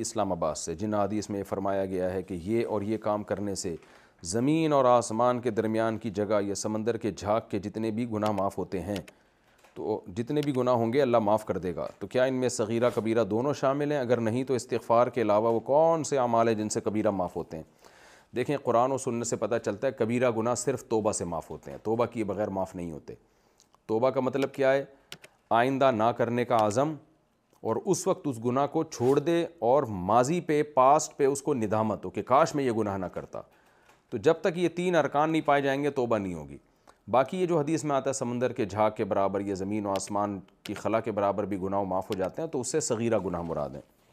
इस्लामाबाद से जिन हदीस में फरमाया गया है कि ये और ये काम करने से ज़मीन और आसमान के दरमियान की जगह या समंदर के झाक के जितने भी गुनाह माफ़ होते हैं तो जितने भी गुनाह होंगे अल्लाह माफ़ कर देगा तो क्या इनमें सगीरा कबीरा दोनों शामिल हैं अगर नहीं तो इस्तफ़ार के अलावा वो कौन से अमाल हैं जिनसे कबीरा माफ़ होते हैं देखें कुरान और सुनने से पता चलता है कबीरा गुना सिर्फ तोबा से माफ़ होते हैं तोबा किए बगैर माफ़ नहीं होते तोबा का मतलब क्या है आइंदा ना करने का आज़म और उस वक्त उस गुनाह को छोड़ दे और माजी पे पास्ट पे उसको निधामत हो कि काश में ये गुनाह ना करता तो जब तक ये तीन अरकान नहीं पाए जाएंगे तोबा नहीं होगी बाकी ये जो हदीस में आता है समंदर के झाग के बराबर ये ज़मीन और आसमान की खला के बराबर भी गुनाह माफ़ हो जाते हैं तो उससे सगीरा गुनाह मुराद हैं